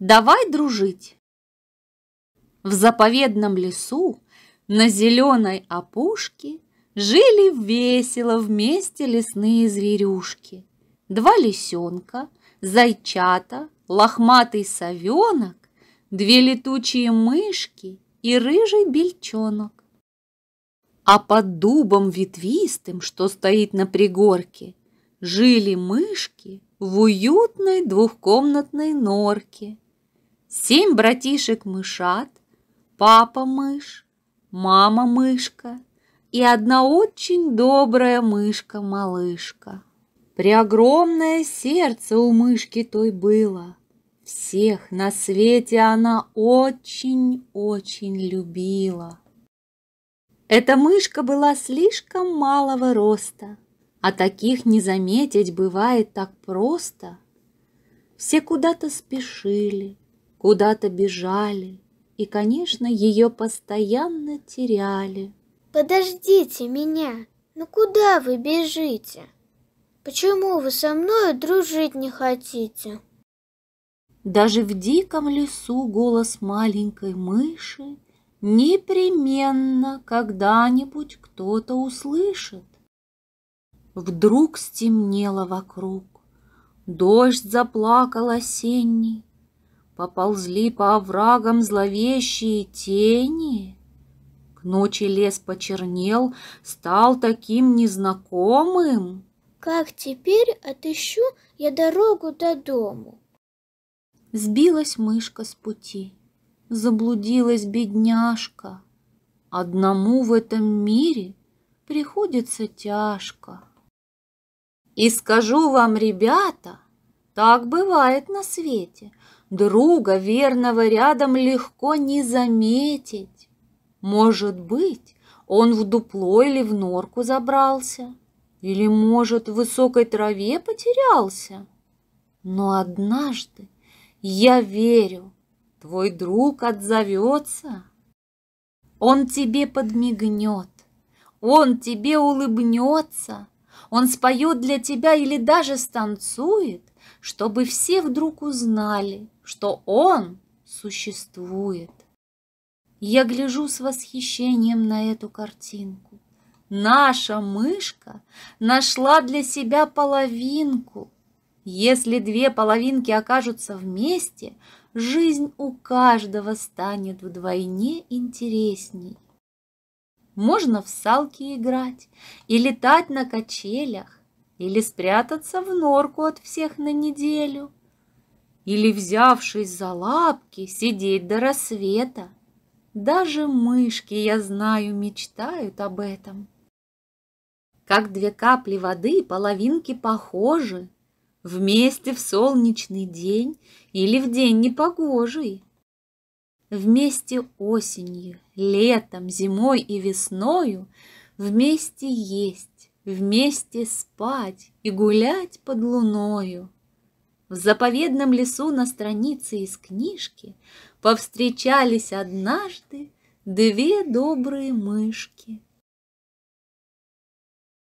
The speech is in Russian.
Давай дружить. В заповедном лесу на зеленой опушке жили весело вместе лесные зверюшки. Два лисенка, зайчата, лохматый совенок, две летучие мышки и рыжий бельчонок. А под дубом ветвистым, что стоит на пригорке, жили мышки в уютной двухкомнатной норке семь братишек-мышат, папа-мышь, мама-мышка и одна очень добрая мышка-малышка. Преогромное сердце у мышки той было. Всех на свете она очень-очень любила. Эта мышка была слишком малого роста, а таких не заметить бывает так просто. Все куда-то спешили, куда-то бежали и, конечно, ее постоянно теряли. Подождите меня, ну куда вы бежите? Почему вы со мною дружить не хотите? Даже в диком лесу голос маленькой мыши непременно когда-нибудь кто-то услышит. Вдруг стемнело вокруг, дождь заплакал осенний, Поползли по оврагам зловещие тени. К ночи лес почернел, стал таким незнакомым. Как теперь отыщу я дорогу до дому? Сбилась мышка с пути, заблудилась бедняжка. Одному в этом мире приходится тяжко. И скажу вам, ребята, так бывает на свете, друга верного рядом легко не заметить. Может быть, он в дупло или в норку забрался, или, может, в высокой траве потерялся. Но однажды, я верю, твой друг отзовется. Он тебе подмигнет, он тебе улыбнется, он споет для тебя или даже станцует, чтобы все вдруг узнали, что он существует. Я гляжу с восхищением на эту картинку. Наша мышка нашла для себя половинку. Если две половинки окажутся вместе, жизнь у каждого станет вдвойне интересней. Можно в салки играть и летать на качелях, или спрятаться в норку от всех на неделю – или, взявшись за лапки, сидеть до рассвета. Даже мышки, я знаю, мечтают об этом. Как две капли воды половинки похожи, Вместе в солнечный день или в день непогожий. Вместе осенью, летом, зимой и весною Вместе есть, вместе спать и гулять под луною в заповедном лесу на странице из книжки повстречались однажды две добрые мышки.